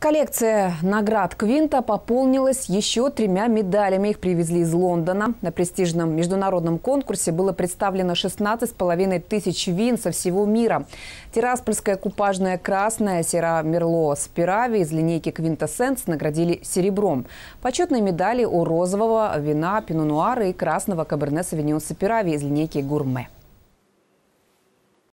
Коллекция наград «Квинта» пополнилась еще тремя медалями. Их привезли из Лондона. На престижном международном конкурсе было представлено 16,5 тысяч вин со всего мира. Тираспольская купажная красная Сера Мерло Спирави из линейки «Квинта Сенс» наградили серебром. Почетные медали у розового вина, пинонуара и красного каберне Савиньон Спирави из линейки «Гурме».